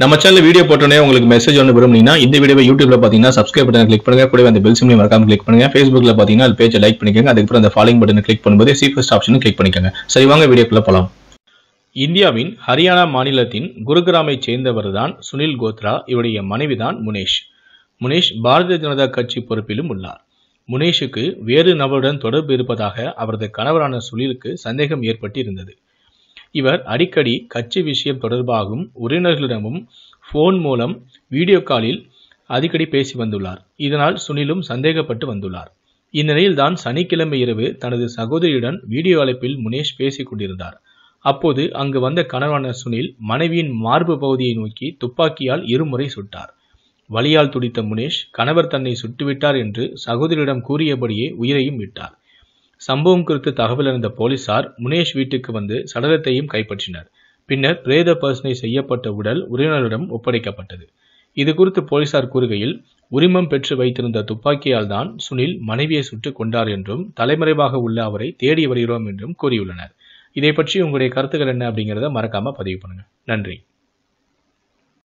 நம்ம channel video போட்டோன்னே உங்களுக்கு மெசேஜ் ஒன்று விரும்புனீங்கன்னா இந்த வீடியோ யூடியூப்ல பார்த்தீங்கன்னா சப்ஸ்கிரைப் பட்டன் கிளிக் பண்ணுங்க கூட அந்த பெல் சிம்லையும் மறக்காம கிளிக் பண்ணுங்க ஃபேஸ்புக்ல பார்த்தீங்கன்னா அது பேஜை லைக் பண்ணிக்கோங்க அதுக்கப்புறம் அந்த ஃபாலோ பட்டன் கிளிக் பண்ணும்போது சீஃபஸ்ட் ஆப்ஷனும் கிளிக் பண்ணிக்கோங்க சரி வாங்க வீடியோக்குள்ள போகலாம் இந்தியாவின் ஹரியானா மாநிலத்தின் குருகிராமை சேர்ந்தவர் தான் சுனில் கோத்ரா இவருடைய மனைவி தான் முனேஷ் முனேஷ் பாரதிய ஜனதா கட்சி பொறுப்பிலும் உள்ளார் முனேஷுக்கு வேறு நபருடன் தொடர்பு இருப்பதாக அவரது கணவரான சுனிலுக்கு சந்தேகம் ஏற்பட்டு இருந்தது இவர் அடிக்கடி கட்சி விஷயம் தொடர்பாகவும் உறவினர்களிடமும் ஃபோன் மூலம் வீடியோ காலில் அடிக்கடி பேசி வந்துள்ளார் இதனால் சுனிலும் சந்தேகப்பட்டு வந்துள்ளார் இந்நிலையில்தான் சனிக்கிழமை இரவு தனது சகோதரியுடன் வீடியோ அழைப்பில் முனேஷ் பேசிக் கொண்டிருந்தார் அப்போது அங்கு வந்த கணவன சுனில் மனைவியின் மார்பு பகுதியை நோக்கி துப்பாக்கியால் இருமுறை சுட்டார் வலியால் துடித்த முனேஷ் கணவர் தன்னை சுட்டுவிட்டார் என்று சகோதரியிடம் கூறியபடியே உயிரையும் விட்டார் சம்பவம் குறித்து தகவல் அறிந்த போலீசார் முனேஷ் வீட்டுக்கு வந்து சடலத்தையும் கைப்பற்றினர் பின்னர் பிரேத பரிசனை செய்யப்பட்ட உடல் உறவினரிடம் ஒப்படைக்கப்பட்டது இது குறித்து போலீசார் கூறுகையில் உரிமம் பெற்று வைத்திருந்த துப்பாக்கியால் தான் சுனில் மனைவியை சுட்டுக் கொண்டார் என்றும் தலைமறைவாக உள்ள அவரை தேடி வருகிறோம் என்றும் கூறியுள்ளனர் இதை பற்றி உங்களுடைய கருத்துக்கள் என்ன அப்படிங்கிறத மறக்காம பதிவு பண்ணுங்க நன்றி